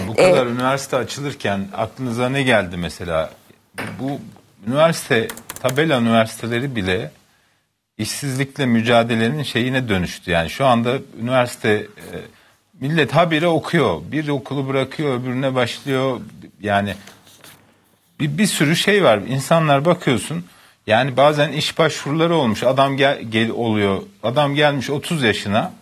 Ya bu ee, kadar ee, üniversite açılırken aklınıza ne geldi mesela? Bu üniversite tabela üniversiteleri bile işsizlikle mücadelenin şeyine dönüştü. Yani şu anda üniversite e, millet habire okuyor. Bir okulu bırakıyor, öbürüne başlıyor. Yani bir, bir sürü şey var. İnsanlar bakıyorsun. Yani bazen iş başvuruları olmuş. Adam gel, gel oluyor. Adam gelmiş 30 yaşına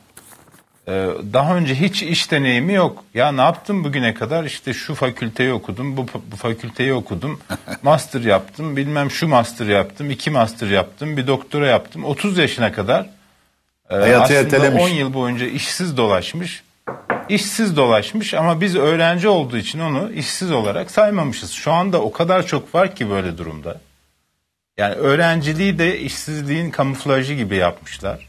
ee, daha önce hiç iş deneyimi yok. Ya ne yaptım bugüne kadar? İşte şu fakülteyi okudum, bu, bu fakülteyi okudum. master yaptım, bilmem şu master yaptım, iki master yaptım, bir doktora yaptım. 30 yaşına kadar e, Hayatı aslında ertelemiş. 10 yıl boyunca işsiz dolaşmış. İşsiz dolaşmış ama biz öğrenci olduğu için onu işsiz olarak saymamışız. Şu anda o kadar çok var ki böyle durumda. Yani öğrenciliği de işsizliğin kamuflajı gibi yapmışlar.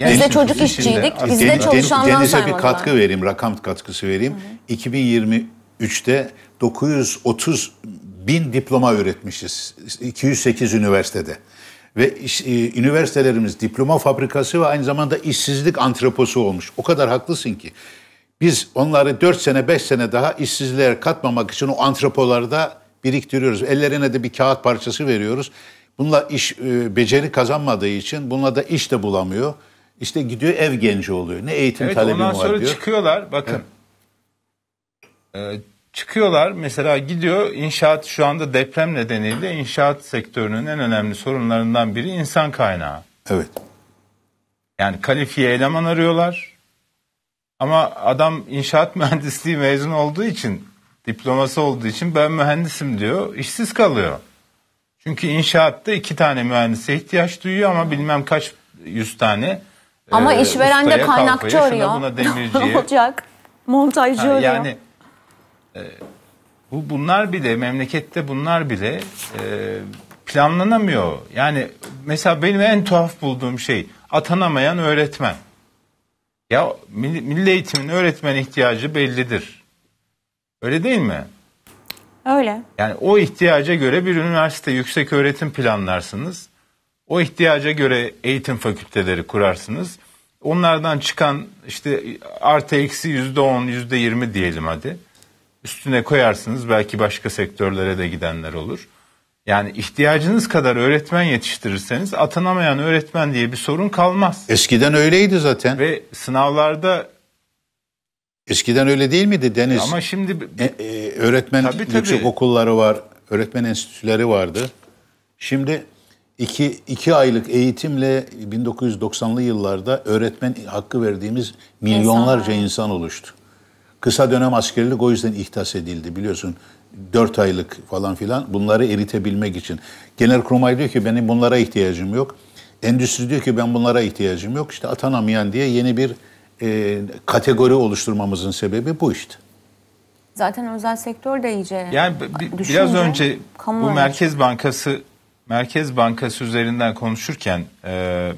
Yani biz de çocuk işçiydik. Biz de çalışandan Denize bir katkı vereyim, rakam katkısı vereyim. Hı hı. 2023'te 930 bin diploma üretmişiz 208 üniversitede. Ve e, üniversitelerimiz diploma fabrikası ve aynı zamanda işsizlik antreposu olmuş. O kadar haklısın ki. Biz onları 4 sene 5 sene daha işsizliğe katmamak için o antropolarda biriktiriyoruz. Ellerine de bir kağıt parçası veriyoruz. Bununla iş e, beceri kazanmadığı için bununla da iş de bulamıyor. İşte gidiyor ev genci oluyor. Ne eğitim evet, talebim var diyor. Ondan sonra çıkıyorlar. Bakın. Evet. Ee, çıkıyorlar mesela gidiyor inşaat şu anda deprem nedeniyle inşaat sektörünün en önemli sorunlarından biri insan kaynağı. Evet. Yani kalifiye eleman arıyorlar. Ama adam inşaat mühendisliği mezun olduğu için diploması olduğu için ben mühendisim diyor. işsiz kalıyor. Çünkü inşaatta iki tane mühendise ihtiyaç duyuyor ama bilmem kaç yüz tane ama e, ee, işveren de kaynakçı kalkaya, arıyor. Buna demirciye. ne olacak? Montajcı ha, arıyor. Yani e, bu bunlar bile memlekette bunlar bile e, planlanamıyor. Yani mesela benim en tuhaf bulduğum şey atanamayan öğretmen. Ya milli, milli eğitimin öğretmen ihtiyacı bellidir. Öyle değil mi? Öyle. Yani o ihtiyaca göre bir üniversite yüksek öğretim planlarsınız. O ihtiyaca göre eğitim fakülteleri kurarsınız. Onlardan çıkan işte artı eksi yüzde on, yüzde yirmi diyelim hadi. Üstüne koyarsınız belki başka sektörlere de gidenler olur. Yani ihtiyacınız kadar öğretmen yetiştirirseniz atanamayan öğretmen diye bir sorun kalmaz. Eskiden öyleydi zaten. Ve sınavlarda Eskiden öyle değil miydi Deniz? Ama şimdi e, e, öğretmen tabii, tabii. yüksek okulları var, öğretmen enstitüleri vardı. Şimdi iki, iki aylık eğitimle 1990'lı yıllarda öğretmen hakkı verdiğimiz milyonlarca insan, insan oluştu. Kısa dönem askerlik o yüzden ihtas edildi biliyorsun. Dört aylık falan filan bunları eritebilmek için. Genelkurmay diyor ki benim bunlara ihtiyacım yok. Endüstri diyor ki ben bunlara ihtiyacım yok. İşte atanamayan diye yeni bir e, kategori oluşturmamızın sebebi bu işte. Zaten özel sektör de iyice Yani b- düşünce, biraz önce bu Merkez Bankası Merkez Bankası üzerinden konuşurken e,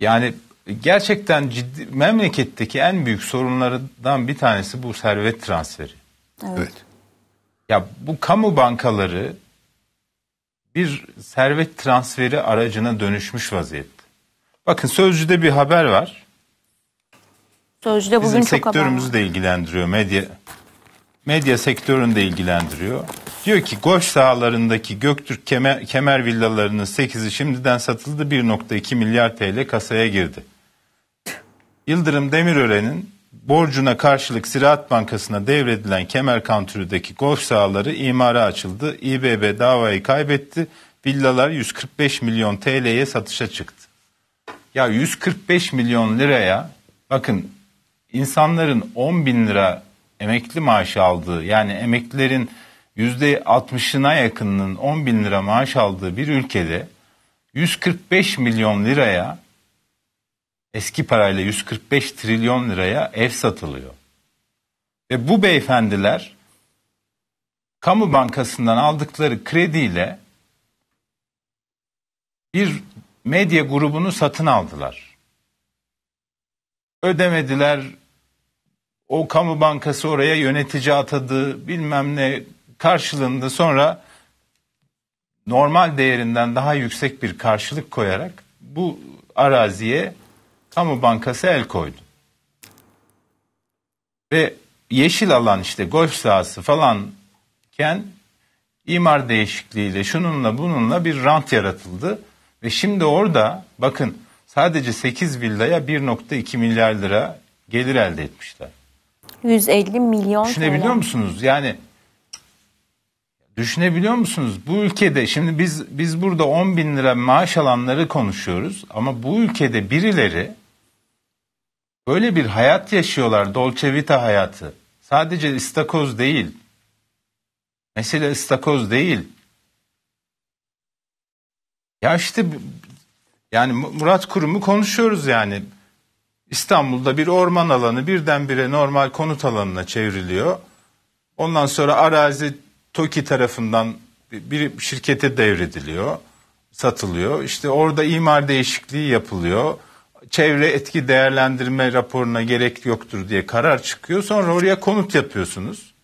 yani gerçekten ciddi memleketteki en büyük sorunlardan bir tanesi bu servet transferi. Evet. Ya bu kamu bankaları bir servet transferi aracına dönüşmüş vaziyette. Bakın Sözcü'de bir haber var. Sözcü'de bugün Bizim çok sektörümüzü haber var. de ilgilendiriyor medya medya sektörünü de ilgilendiriyor. Diyor ki golf sahalarındaki Göktürk kemer, kemer villalarının 8'i şimdiden satıldı 1.2 milyar TL kasaya girdi. Yıldırım Demirören'in borcuna karşılık Ziraat Bankası'na devredilen Kemer Kantürü'deki golf sahaları imara açıldı. İBB davayı kaybetti. Villalar 145 milyon TL'ye satışa çıktı. Ya 145 milyon liraya bakın insanların 10 bin lira emekli maaşı aldığı yani emeklilerin %60'ına yakınının 10 bin lira maaş aldığı bir ülkede 145 milyon liraya eski parayla 145 trilyon liraya ev satılıyor. Ve bu beyefendiler kamu bankasından aldıkları krediyle bir medya grubunu satın aldılar. Ödemediler, o kamu bankası oraya yönetici atadı bilmem ne karşılığında sonra normal değerinden daha yüksek bir karşılık koyarak bu araziye kamu bankası el koydu. Ve yeşil alan işte golf sahası falanken imar değişikliğiyle şununla bununla bir rant yaratıldı. Ve şimdi orada bakın sadece 8 villaya 1.2 milyar lira gelir elde etmişler. 150 milyon Düşünebiliyor TL. musunuz? Yani düşünebiliyor musunuz? Bu ülkede şimdi biz biz burada 10 bin lira maaş alanları konuşuyoruz ama bu ülkede birileri böyle bir hayat yaşıyorlar. Dolce Vita hayatı. Sadece istakoz değil. Mesela istakoz değil. Ya işte yani Murat Kurum'u konuşuyoruz yani. İstanbul'da bir orman alanı birdenbire normal konut alanına çevriliyor. Ondan sonra arazi TOKİ tarafından bir şirkete devrediliyor, satılıyor. İşte orada imar değişikliği yapılıyor. Çevre etki değerlendirme raporuna gerek yoktur diye karar çıkıyor. Sonra oraya konut yapıyorsunuz.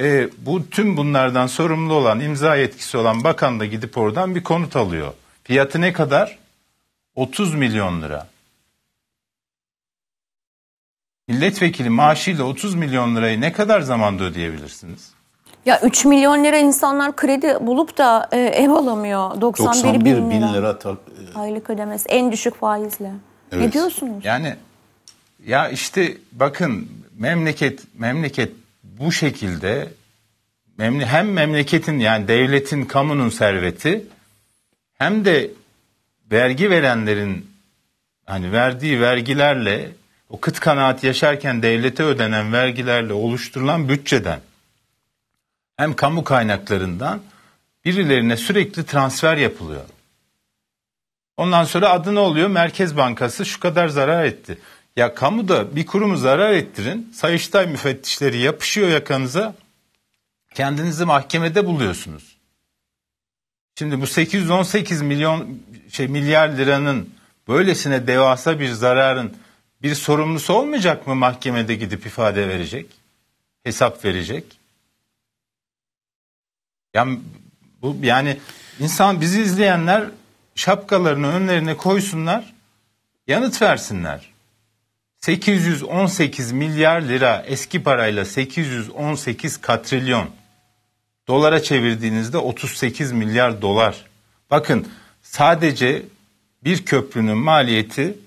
E, bu tüm bunlardan sorumlu olan imza yetkisi olan bakan da gidip oradan bir konut alıyor. Fiyatı ne kadar? 30 milyon lira milletvekili maaşıyla 30 milyon lirayı ne kadar zamanda ödeyebilirsiniz? Ya 3 milyon lira insanlar kredi bulup da e, ev alamıyor. 91, 91 bin, bin lira, lira aylık ödemesi en düşük faizle. Evet. Ne diyorsunuz? Yani ya işte bakın memleket memleket bu şekilde memle, hem memleketin yani devletin kamunun serveti hem de vergi verenlerin hani verdiği vergilerle o kıt kanaat yaşarken devlete ödenen vergilerle oluşturulan bütçeden hem kamu kaynaklarından birilerine sürekli transfer yapılıyor. Ondan sonra adı ne oluyor? Merkez Bankası şu kadar zarar etti. Ya kamu da bir kurumu zarar ettirin, Sayıştay müfettişleri yapışıyor yakanıza, kendinizi mahkemede buluyorsunuz. Şimdi bu 818 milyon şey milyar liranın böylesine devasa bir zararın bir sorumlusu olmayacak mı mahkemede gidip ifade verecek? Hesap verecek? Yani bu yani insan bizi izleyenler şapkalarını önlerine koysunlar, yanıt versinler. 818 milyar lira eski parayla 818 katrilyon dolara çevirdiğinizde 38 milyar dolar. Bakın sadece bir köprünün maliyeti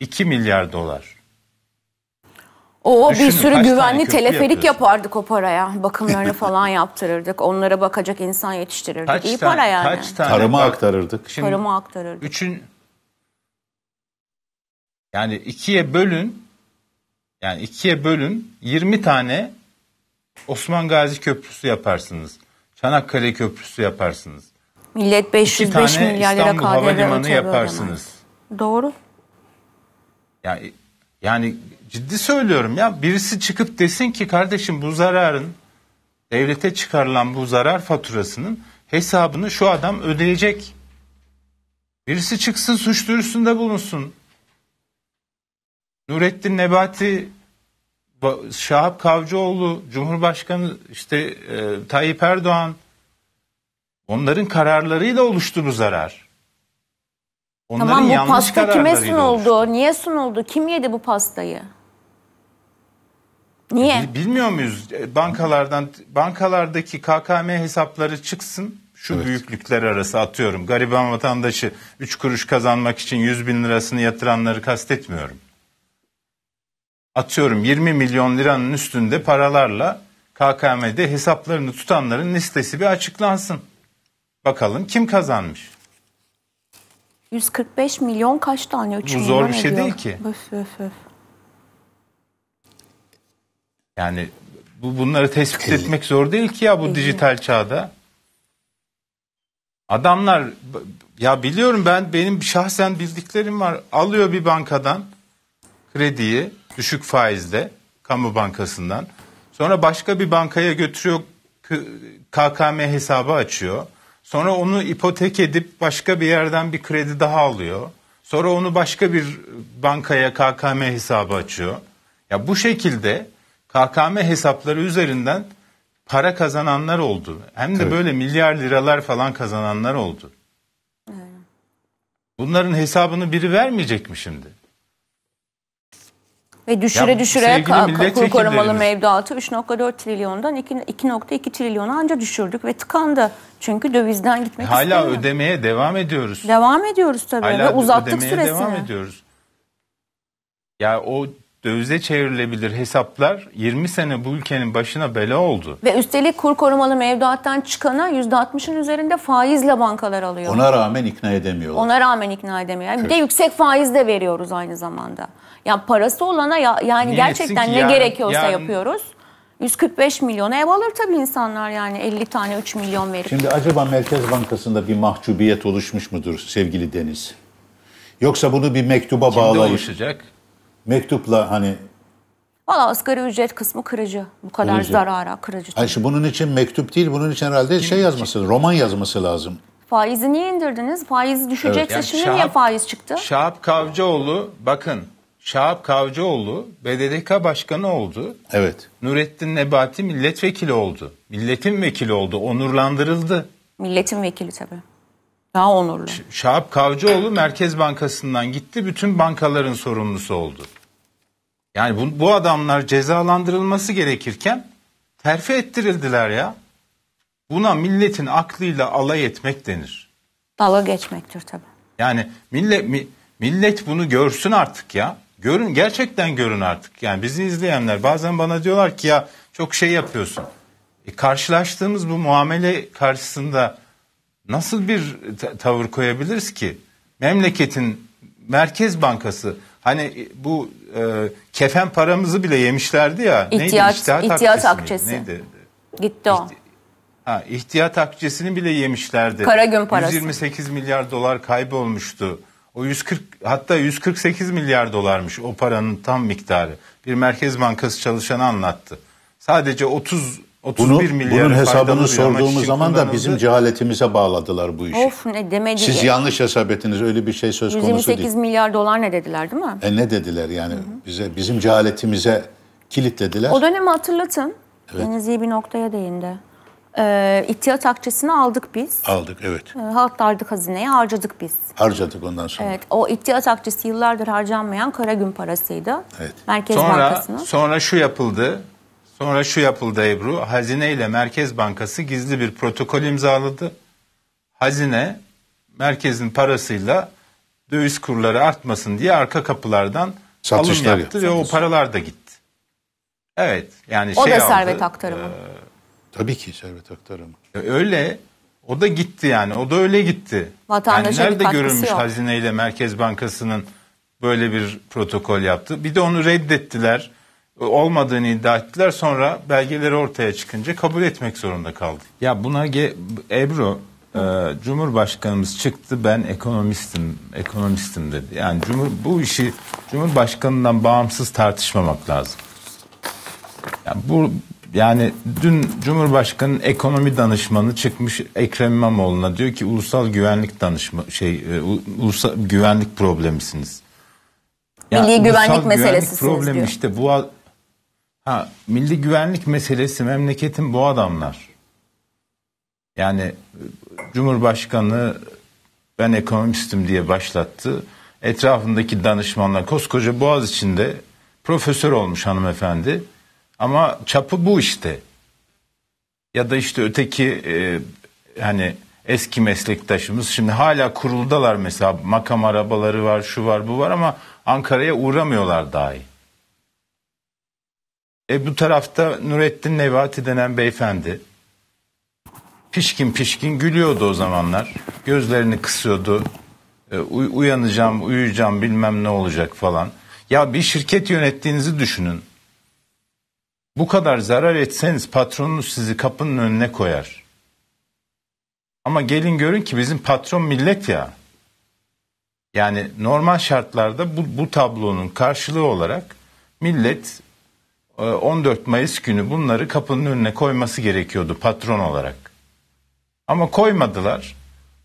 2 milyar dolar. O Düşünün, bir sürü güvenli teleferik yapardık o paraya. Bakımlarını falan yaptırırdık. Onlara bakacak insan yetiştirirdik. Kaç İyi tane, para yani. Kaç tane Tarıma bak, aktarırdık. Şimdi Tarıma aktarırdık. Üçün, yani ikiye bölün. Yani ikiye bölün. 20 tane Osman Gazi Köprüsü yaparsınız. Çanakkale Köprüsü yaparsınız. Millet 505 milyar lira KDV yaparsınız. Doğru. Yani, yani ciddi söylüyorum ya birisi çıkıp desin ki kardeşim bu zararın devlete çıkarılan bu zarar faturasının hesabını şu adam ödeyecek. Birisi çıksın suç duyurusunda bulunsun. Nurettin Nebati, Şahap Kavcıoğlu, Cumhurbaşkanı işte e, Tayyip Erdoğan onların kararlarıyla oluştu bu zarar. Onların tamam bu yanlış pasta kime kararlarıyla sunuldu? oluştu. Niye sunuldu? Kim yedi bu pastayı? E, Niye? Bil- Bilmiyor muyuz? E, bankalardan bankalardaki KKM hesapları çıksın. Şu Evet. büyüklükler arası atıyorum. Gariban vatandaşı 3 kuruş kazanmak için 100 bin lirasını yatıranları kastetmiyorum. Atıyorum 20 milyon liranın üstünde paralarla KKM'de hesaplarını tutanların listesi bir açıklansın. Bakalım kim kazanmış? 145 milyon kaç tane 3 Bu zor bir şey ediyor. değil ki. Öf öf öf. Yani bu bunları tespit etmek zor değil ki ya bu dijital çağda. Adamlar ya biliyorum ben benim şahsen bildiklerim var. Alıyor bir bankadan krediyi düşük faizle kamu bankasından. Sonra başka bir bankaya götürüyor KKM hesabı açıyor. Sonra onu ipotek edip başka bir yerden bir kredi daha alıyor. Sonra onu başka bir bankaya KKM hesabı açıyor. Ya bu şekilde KKM hesapları üzerinden para kazananlar oldu. Hem de evet. böyle milyar liralar falan kazananlar oldu. Bunların hesabını biri vermeyecek mi şimdi? Ve düşüre ya, düşüre kur korumalı mevduatı 3.4 trilyondan 2.2 trilyona anca düşürdük ve tıkandı. Çünkü dövizden gitmek Hala istemiyor. Hala ödemeye devam ediyoruz. Devam ediyoruz tabii Hala ve uzattık ödemeye süresini. devam ediyoruz. Ya o dövize çevrilebilir hesaplar 20 sene bu ülkenin başına bela oldu. Ve üstelik kur korumalı mevduattan çıkana %60'ın üzerinde faizle bankalar alıyor. Ona rağmen ikna edemiyorlar. Ona rağmen ikna edemiyor. bir de yüksek faiz de veriyoruz aynı zamanda. Yani parası olana ya, yani Niye gerçekten ne yarın, gerekiyorsa yarın... yapıyoruz. 145 milyon ev alır tabii insanlar yani 50 tane 3 milyon verip. Şimdi acaba Merkez Bankası'nda bir mahcubiyet oluşmuş mudur sevgili Deniz? Yoksa bunu bir mektuba Kimde oluşacak? mektupla hani Valla asgari ücret kısmı kırıcı. Bu kadar kırıcı. zarara kırıcı. Hayır, bunun için mektup değil, bunun için herhalde Hı. şey yazması, roman yazması lazım. Faizi niye indirdiniz? Faiz düşecekse evet. yani şimdi niye faiz çıktı? Şahap Kavcıoğlu, bakın Şahap Kavcıoğlu BDDK başkanı oldu. Evet. Nurettin Nebati milletvekili oldu. Milletin vekili oldu, onurlandırıldı. Milletin vekili tabii. Daha onurlu. Ş Şahap Kavcıoğlu Merkez Bankası'ndan gitti, bütün bankaların sorumlusu oldu. Yani bu, bu adamlar cezalandırılması gerekirken terfi ettirildiler ya. Buna milletin aklıyla alay etmek denir. Dalga geçmektir tabii. Yani millet mi, millet bunu görsün artık ya. Görün gerçekten görün artık. Yani bizi izleyenler bazen bana diyorlar ki ya çok şey yapıyorsun. E, karşılaştığımız bu muamele karşısında nasıl bir tavır koyabiliriz ki? Memleketin Merkez Bankası hani e, bu e, kefen paramızı bile yemişlerdi ya. İhtiyaç, neydi? İhtiyaat, ihtiyat akçesi. Neydi? Gitti o. İhti ha, ihtiyat akçesini bile yemişlerdi. Karagün parası. 128 milyar dolar kaybolmuştu. O 140 hatta 148 milyar dolarmış o paranın tam miktarı. Bir Merkez Bankası çalışanı anlattı. Sadece 30 bunu, bunun hesabını sorduğumuz zaman da bizim önce... cehaletimize bağladılar bu işi. Of ne demedi. Siz yanlış hesap ettiniz öyle bir şey söz konusu değil. 28 milyar dolar ne dediler değil mi? E ne dediler yani Hı-hı. bize bizim cehaletimize kilitlediler. O dönemi hatırlatın. Evet. Deniz iyi bir noktaya değindi. Ee, ihtiyat akçesini aldık biz. Aldık evet. Ee, hazineye harcadık biz. Harcadık ondan sonra. Evet o ihtiyat akçesi yıllardır harcanmayan kara gün parasıydı. Evet. Merkez sonra, Bankası'nın. Sonra şu yapıldı Sonra şu yapıldı Ebru. Hazine ile Merkez Bankası gizli bir protokol imzaladı. Hazine merkezin parasıyla döviz kurları artmasın diye arka kapılardan Satışlar alım yaptı ya. ve o paralar da gitti. Evet yani o şey da servet aldı, aktarımı. E, Tabii ki servet aktarımı. E, öyle o da gitti yani o da öyle gitti. Vatandaşa yani nerede görülmüş yok. ile Merkez Bankası'nın böyle bir protokol yaptı. Bir de onu reddettiler olmadığını iddia ettiler. Sonra belgeleri ortaya çıkınca kabul etmek zorunda kaldı. Ya buna ge- Ebru e, Cumhurbaşkanımız çıktı ben ekonomistim ekonomistim dedi. Yani Cumhur, bu işi Cumhurbaşkanından bağımsız tartışmamak lazım. Yani bu yani dün Cumhurbaşkanı ekonomi danışmanı çıkmış Ekrem İmamoğlu'na diyor ki ulusal güvenlik danışma şey e, ulusal güvenlik problemisiniz. Yani Milli güvenlik meselesisiniz güvenlik problem diyor. işte bu Ha, milli güvenlik meselesi memleketin bu adamlar. Yani Cumhurbaşkanı ben ekonomistim diye başlattı. Etrafındaki danışmanlar koskoca Boğaz içinde profesör olmuş hanımefendi. Ama çapı bu işte. Ya da işte öteki e, hani eski meslektaşımız şimdi hala kuruldalar mesela makam arabaları var şu var bu var ama Ankara'ya uğramıyorlar dahi. E, bu tarafta Nurettin Nevati denen beyefendi pişkin pişkin gülüyordu o zamanlar. Gözlerini kısıyordu. E, uyanacağım, uyuyacağım bilmem ne olacak falan. Ya bir şirket yönettiğinizi düşünün. Bu kadar zarar etseniz patronunuz sizi kapının önüne koyar. Ama gelin görün ki bizim patron millet ya. Yani normal şartlarda bu, bu tablonun karşılığı olarak millet 14 ee, Mayıs günü bunları kapının önüne koyması gerekiyordu patron olarak. Ama koymadılar.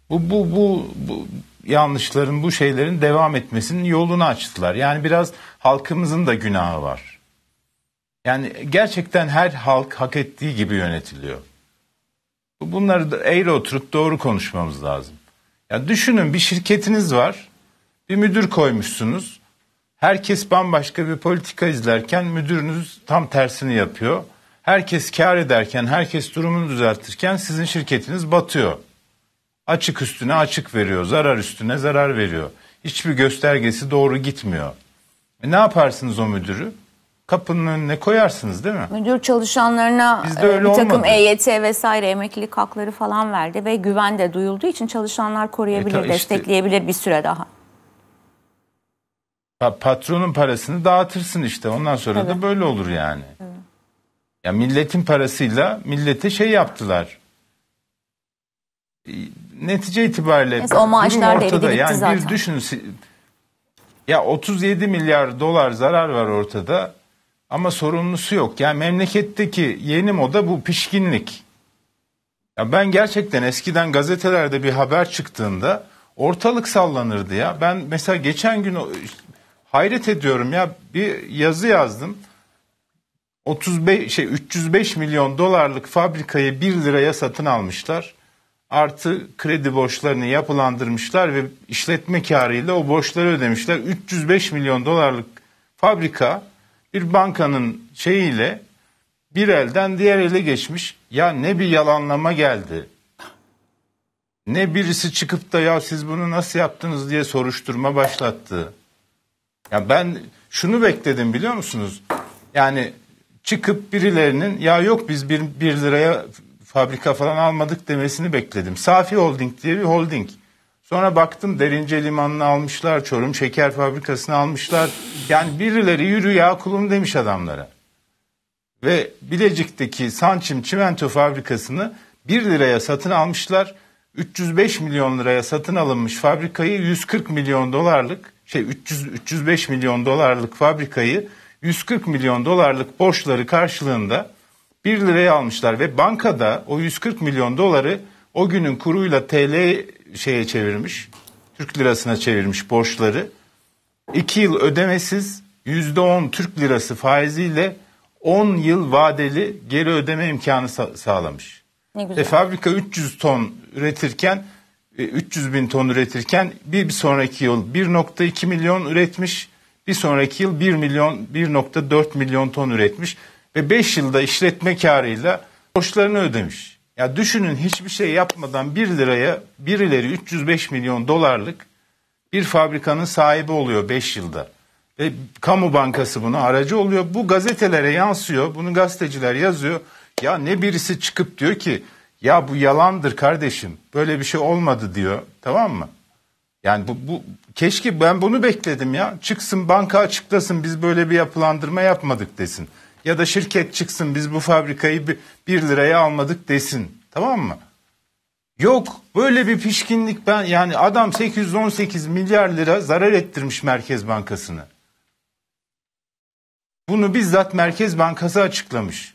Bu, bu, bu, bu yanlışların, bu şeylerin devam etmesinin yolunu açtılar. Yani biraz halkımızın da günahı var. Yani gerçekten her halk hak ettiği gibi yönetiliyor. Bunları da eğri oturup doğru konuşmamız lazım. Ya düşünün bir şirketiniz var. Bir müdür koymuşsunuz. Herkes bambaşka bir politika izlerken müdürünüz tam tersini yapıyor. Herkes kar ederken, herkes durumunu düzeltirken sizin şirketiniz batıyor. Açık üstüne açık veriyor, zarar üstüne zarar veriyor. Hiçbir göstergesi doğru gitmiyor. E ne yaparsınız o müdürü? kapının önüne koyarsınız değil mi? Müdür çalışanlarına e, bir takım olmadı. EYT vesaire emeklilik hakları falan verdi ve güven de duyulduğu için çalışanlar koruyabilir, e, işte, destekleyebilir bir süre daha. Pa- patronun parasını dağıtırsın işte. Ondan sonra evet. da böyle olur yani. Evet. Ya milletin parasıyla millete şey yaptılar. Netice itibariyle Neyse, o maaşlar ortada. Da yani zaten. bir düşün, ya 37 milyar dolar zarar var ortada ama sorumlusu yok. Yani memleketteki yeni moda bu pişkinlik. Ya ben gerçekten eskiden gazetelerde bir haber çıktığında ortalık sallanırdı ya. Ben mesela geçen gün hayret ediyorum ya bir yazı yazdım. 35 şey 305 milyon dolarlık fabrikayı 1 liraya satın almışlar. Artı kredi borçlarını yapılandırmışlar ve işletme karıyla o borçları ödemişler. 305 milyon dolarlık fabrika bir bankanın şeyiyle bir elden diğer ele geçmiş. Ya ne bir yalanlama geldi. Ne birisi çıkıp da ya siz bunu nasıl yaptınız diye soruşturma başlattı. Ya ben şunu bekledim biliyor musunuz? Yani çıkıp birilerinin ya yok biz bir, bir liraya fabrika falan almadık demesini bekledim. Safi Holding diye bir holding. Sonra baktım Derince Limanı'nı almışlar, Çorum Şeker Fabrikası'nı almışlar. Yani birileri yürü ya kulum demiş adamlara. Ve Bilecik'teki Sançim Çimento Fabrikası'nı 1 liraya satın almışlar. 305 milyon liraya satın alınmış fabrikayı 140 milyon dolarlık şey 300 305 milyon dolarlık fabrikayı 140 milyon dolarlık borçları karşılığında 1 liraya almışlar ve bankada o 140 milyon doları o günün kuruyla TL şeye çevirmiş. Türk lirasına çevirmiş borçları. 2 yıl ödemesiz %10 Türk lirası faiziyle 10 yıl vadeli geri ödeme imkanı sağlamış. Ne güzel. E, fabrika 300 ton üretirken 300 e, bin ton üretirken bir, sonraki yıl 1.2 milyon üretmiş. Bir sonraki yıl 1 milyon 1.4 milyon ton üretmiş ve 5 yılda işletme karıyla borçlarını ödemiş. Ya düşünün hiçbir şey yapmadan 1 liraya birileri 305 milyon dolarlık bir fabrikanın sahibi oluyor 5 yılda. Ve kamu bankası buna aracı oluyor. Bu gazetelere yansıyor. Bunu gazeteciler yazıyor. Ya ne birisi çıkıp diyor ki ya bu yalandır kardeşim. Böyle bir şey olmadı diyor. Tamam mı? Yani bu, bu keşke ben bunu bekledim ya. Çıksın banka açıklasın biz böyle bir yapılandırma yapmadık desin. Ya da şirket çıksın biz bu fabrikayı bir, bir liraya almadık desin. Tamam mı? Yok böyle bir pişkinlik ben yani adam 818 milyar lira zarar ettirmiş Merkez Bankası'nı. Bunu bizzat Merkez Bankası açıklamış.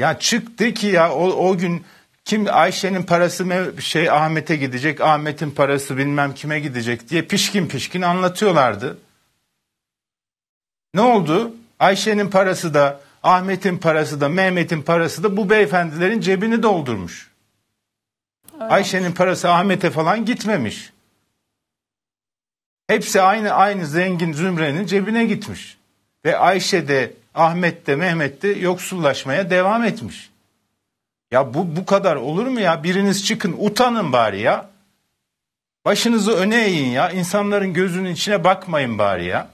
Ya çıktı ki ya o, o gün kim Ayşe'nin parası şey Ahmet'e gidecek, Ahmet'in parası bilmem kime gidecek diye pişkin pişkin anlatıyorlardı. Ne oldu? Ayşe'nin parası da, Ahmet'in parası da, Mehmet'in parası da bu beyefendilerin cebini doldurmuş. Evet. Ayşe'nin parası Ahmet'e falan gitmemiş. Hepsi aynı aynı zengin zümrenin cebine gitmiş ve Ayşe de Ahmet de Mehmet de yoksullaşmaya devam etmiş. Ya bu bu kadar olur mu ya? Biriniz çıkın utanın bari ya. Başınızı öne eğin ya. İnsanların gözünün içine bakmayın bari ya.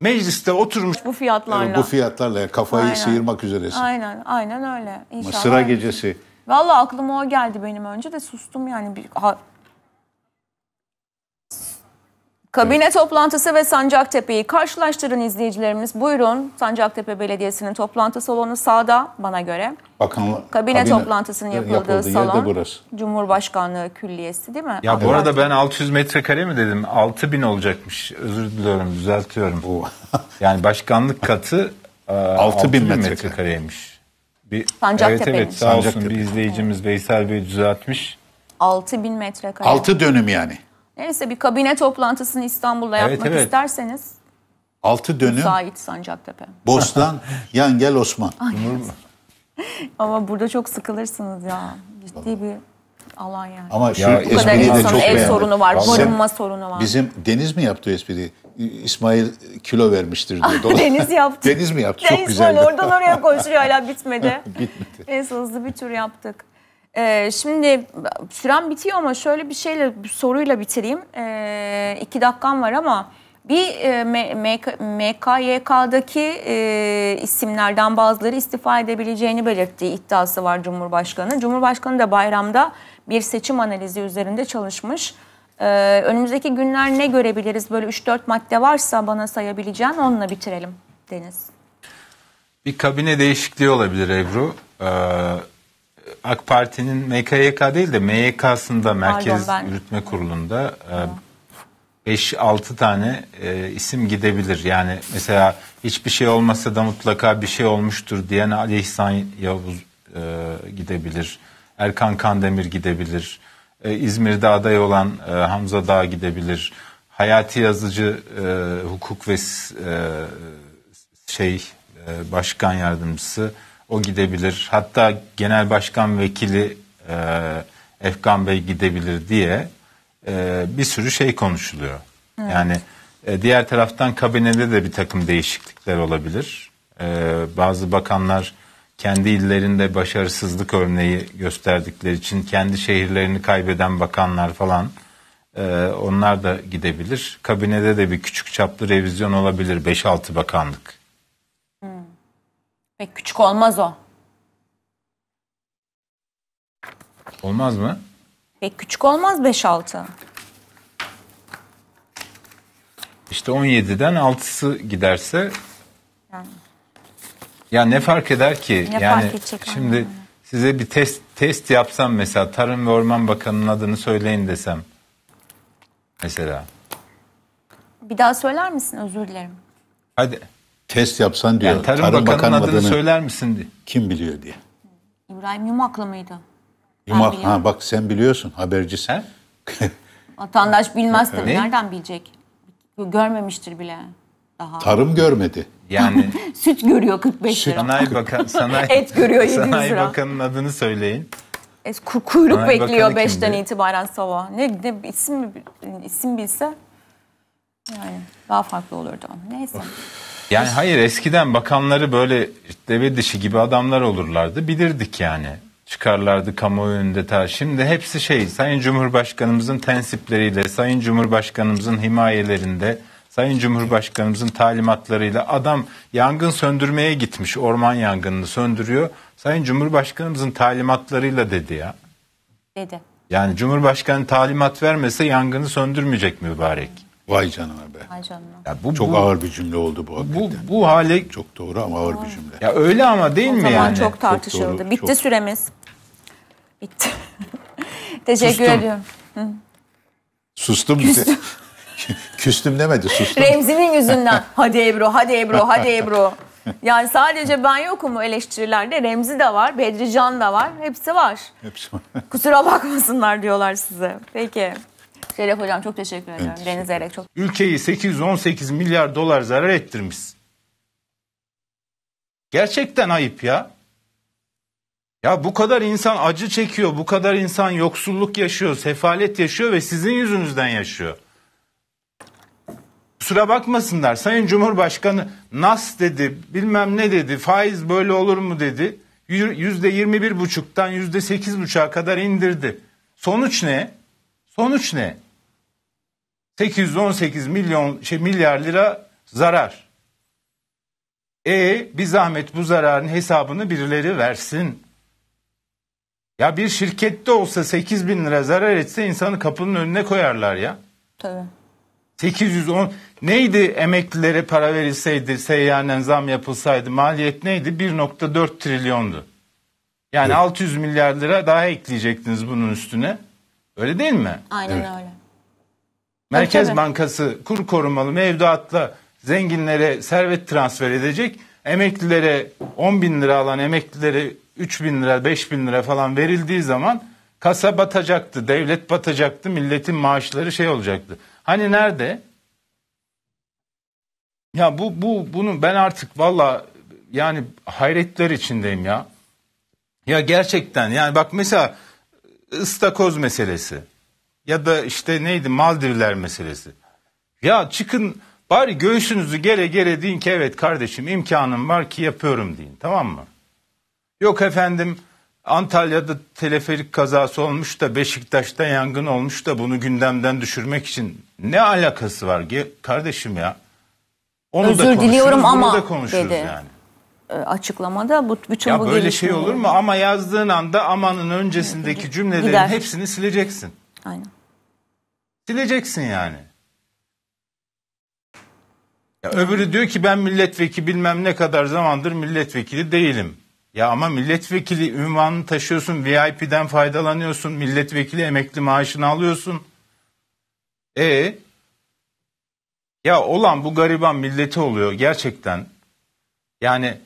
Mecliste oturmuş bu fiyatlarla. Bu fiyatlarla kafayı aynen. sıyırmak üzeresin. Aynen, aynen öyle. İnşallah. Sıra gecesi. Vallahi aklıma o geldi benim önce de sustum yani. Bir, Kabine evet. toplantısı ve Sancaktepe'yi karşılaştırın izleyicilerimiz. Buyurun Sancaktepe Belediyesi'nin toplantı salonu sağda bana göre. Bakanlık kabine, kabine toplantısının yapıldığı, yapıldığı salon. Burası. Cumhurbaşkanlığı Külliyesi değil mi? Ya evet. bu arada ben 600 metrekare mi dedim? 6000 olacakmış. Özür diliyorum, düzeltiyorum. Bu. yani başkanlık katı 6000 e, metrekareymiş. Bir, Sancaktepe'nin. Evet evet sağ olsun bir izleyicimiz Veysel Bey düzeltmiş. 6000 metrekare. 6 dönüm yani. Neyse bir kabine toplantısını İstanbul'da evet, yapmak evet. isterseniz. Altı dönüm. Sait Sancaktepe. Bostan, yan gel Osman. Ama burada çok sıkılırsınız ya. Ciddi bir alan yani. Ama şu ya, bu kadar insanın çok ev beğendim. sorunu var, Vallahi barınma sorunu var. Bizim Deniz mi yaptı espriyi? İsmail kilo vermiştir diye. Deniz yaptı. Deniz mi yaptı? Deniz çok güzel. oradan oraya koşuyor hala bitmedi. bitmedi. En hızlı bir tur yaptık. Ee, şimdi süren bitiyor ama şöyle bir şeyle bir soruyla bitireyim. Ee, iki dakikam var ama bir e, MKYK'daki e, isimlerden bazıları istifa edebileceğini belirttiği iddiası var Cumhurbaşkanı. Cumhurbaşkanı da bayramda bir seçim analizi üzerinde çalışmış. Ee, önümüzdeki günler ne görebiliriz? Böyle 3-4 madde varsa bana sayabileceğin onunla bitirelim Deniz. Bir kabine değişikliği olabilir Ebru. Ee, AK Parti'nin MKYK değil de MYK'sında Merkez Pardon, ben... Yürütme Kurulu'nda 5-6 e, tane e, isim gidebilir. Yani mesela hiçbir şey olmasa da mutlaka bir şey olmuştur diyen Ali İhsan Yavuz e, gidebilir. Erkan Kandemir gidebilir. E, İzmir'de aday olan e, Hamza Dağ gidebilir. Hayati Yazıcı e, hukuk ve e, şey e, başkan yardımcısı o gidebilir. Hatta genel başkan vekili e, Efkan Bey gidebilir diye e, bir sürü şey konuşuluyor. Evet. Yani e, diğer taraftan kabinede de bir takım değişiklikler olabilir. E, bazı bakanlar kendi illerinde başarısızlık örneği gösterdikleri için kendi şehirlerini kaybeden bakanlar falan e, onlar da gidebilir. Kabinede de bir küçük çaplı revizyon olabilir 5-6 bakanlık. Pek küçük olmaz o. Olmaz mı? Pek küçük olmaz 5-6. İşte 17'den 6'sı giderse yani. ya ne fark eder ki? Ne yani fark edecek şimdi anlamda. size bir test test yapsam mesela Tarım ve Orman Bakanı'nın adını söyleyin desem mesela. Bir daha söyler misin? Özür dilerim. Hadi test yapsan diyor. Yani Tarım, Tarım Bakanı'nın Bakanı adını, adını söyler misin diye. Kim biliyor diye. İbrahim Yumaklı mıydı? Yumak, ha bak sen biliyorsun habercisin. He? Vatandaş bilmez tabii. Nereden bilecek? Görmemiştir bile daha. Tarım görmedi. Yani süt görüyor 45 süt. lira. Sanayi Bakan sanayi et görüyor 700 lira. Sanayi Bakan'ın adını söyleyin. E, kuyruk sanayi bekliyor 5'ten itibaren sava. Ne, ne isim mi isim bilse yani daha farklı olurdu. Neyse. Yani hayır eskiden bakanları böyle devir dişi gibi adamlar olurlardı bilirdik yani çıkarlardı kamuoyunda ta. Şimdi hepsi şey Sayın Cumhurbaşkanımızın tensipleriyle, Sayın Cumhurbaşkanımızın himayelerinde, Sayın Cumhurbaşkanımızın talimatlarıyla adam yangın söndürmeye gitmiş orman yangınını söndürüyor. Sayın Cumhurbaşkanımızın talimatlarıyla dedi ya. Dedi. Yani Cumhurbaşkanı talimat vermese yangını söndürmeyecek mübarek. Vay canına be. Vay canına. Ya bu, çok bu, ağır bir cümle oldu bu hakikaten. Bu, bu hale... Çok doğru ama ağır bir cümle. Ya öyle ama değil o mi yani? çok tartışıldı. Çok doğru, Bitti çok... süremiz. Bitti. Teşekkür ediyorum. Sustum. Küstüm. Küstüm demedi sustum. Remzi'nin yüzünden. Hadi Ebru, hadi Ebru, hadi Ebru. Yani sadece ben yokum o eleştirilerde. Remzi de var, Bedrican da var. Hepsi var. Hepsi var. Kusura bakmasınlar diyorlar size. Peki. Şeref Hocam çok teşekkür ederim. Evet, Deniz Erek çok. Ülkeyi 818 milyar dolar zarar ettirmiş. Gerçekten ayıp ya. Ya bu kadar insan acı çekiyor, bu kadar insan yoksulluk yaşıyor, sefalet yaşıyor ve sizin yüzünüzden yaşıyor. Kusura bakmasınlar. Sayın Cumhurbaşkanı nas dedi, bilmem ne dedi, faiz böyle olur mu dedi. Yüzde yirmi bir buçuktan yüzde sekiz buçuğa kadar indirdi. Sonuç ne? Sonuç ne? 818 milyon şey milyar lira zarar. E bir zahmet bu zararın hesabını birileri versin. Ya bir şirkette olsa 8 bin lira zarar etse insanı kapının önüne koyarlar ya. Tabii. 810 neydi emeklilere para verilseydi seyyanen zam yapılsaydı maliyet neydi 1.4 trilyondu. Yani evet. 600 milyar lira daha ekleyecektiniz bunun üstüne. Öyle değil mi? Aynen evet. öyle. Merkez tabii. Bankası kur korumalı mevduatla zenginlere servet transfer edecek. Emeklilere 10 bin lira alan emeklilere 3 bin lira 5 bin lira falan verildiği zaman kasa batacaktı, devlet batacaktı, milletin maaşları şey olacaktı. Hani nerede? Ya bu bu bunu ben artık valla yani hayretler içindeyim ya. Ya gerçekten yani bak mesela ıstakoz meselesi ya da işte neydi Maldivler meselesi. Ya çıkın bari göğsünüzü gere gere deyin ki evet kardeşim imkanım var ki yapıyorum deyin tamam mı? Yok efendim Antalya'da teleferik kazası olmuş da Beşiktaş'ta yangın olmuş da bunu gündemden düşürmek için ne alakası var ki kardeşim ya? Onu Özür da diliyorum ama da dedi. yani ee, açıklamada bu bütün ya bu böyle şey olur mu? Ama yazdığın anda amanın öncesindeki cümlelerin Gider. hepsini sileceksin. Aynen. Sileceksin yani. Ya öbürü diyor ki ben milletvekili bilmem ne kadar zamandır milletvekili değilim. Ya ama milletvekili ünvanını taşıyorsun, VIP'den faydalanıyorsun, milletvekili emekli maaşını alıyorsun. E ya olan bu gariban milleti oluyor gerçekten. Yani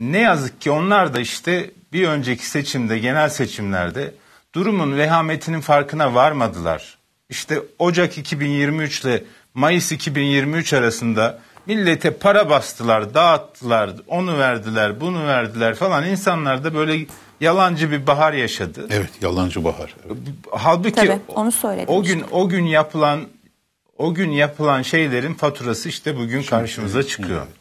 ne yazık ki onlar da işte bir önceki seçimde, genel seçimlerde durumun vehametinin farkına varmadılar işte Ocak 2023 ile Mayıs 2023 arasında millete para bastılar, dağıttılar, onu verdiler, bunu verdiler falan. İnsanlar da böyle yalancı bir bahar yaşadı. Evet, yalancı bahar. Evet. Halbuki Tabii, onu söyledim. O gün işte. o gün yapılan o gün yapılan şeylerin faturası işte bugün karşımıza çıkıyor. Evet.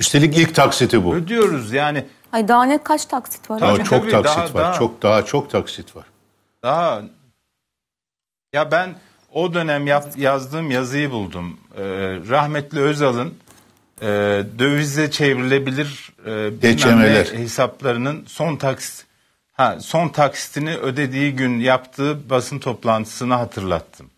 Üstelik ilk taksiti bu. Ödüyoruz yani. Ay daha ne kaç taksit var? Daha çok taksit daha, var. Daha, çok daha çok taksit var. Daha ya ben o dönem yap, yazdığım yazıyı buldum. Ee, rahmetli Özal'ın e, dövize çevrilebilir e, geçemeler hesaplarının son taksit ha son taksitini ödediği gün yaptığı basın toplantısını hatırlattım.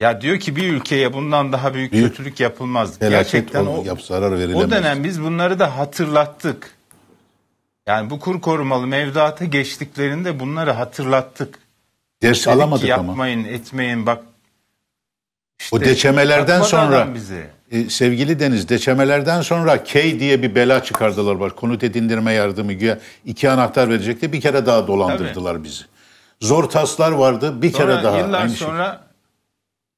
Ya diyor ki bir ülkeye bundan daha büyük, büyük kötülük yapılmaz. Gerçekten o yap, zarar verilemez. O dönem biz bunları da hatırlattık. Yani bu kur korumalı mevduata geçtiklerinde bunları hatırlattık. Ders Dedik alamadık yapmayın, ama. Yapmayın, etmeyin bak. İşte, o deçemelerden sonra bizi. E, sevgili Deniz deçemelerden sonra K diye bir bela çıkardılar var. Konut edindirme yardımı güya iki anahtar verecekti. Bir kere daha dolandırdılar Tabii. bizi. Zor taslar vardı. Bir sonra, kere daha yıllar aynı şey. sonra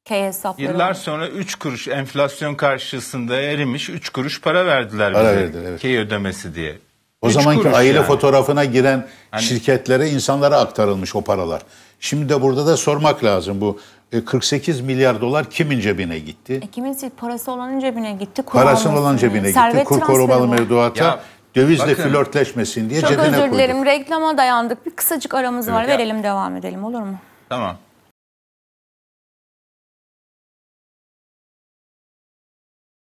şey. K hesapları. Yıllar sonra 3 kuruş enflasyon karşısında erimiş 3 kuruş para verdiler para bize. Verdi, evet. K ödemesi diye. O üç zamanki aile yani. fotoğrafına giren hani... şirketlere insanlara aktarılmış o paralar. Şimdi de burada da sormak lazım bu 48 e, milyar dolar kimin cebine gitti? E kimin parası olanın cebine gitti. Parası olan cebine gitti. Kur korumalı mevduata. Ya, dövizle bakın, flörtleşmesin diye Çok cebine koyduk. Çok özür dilerim. Reklama dayandık. Bir kısacık aramız evet, var. Ya. Verelim devam edelim olur mu? Tamam.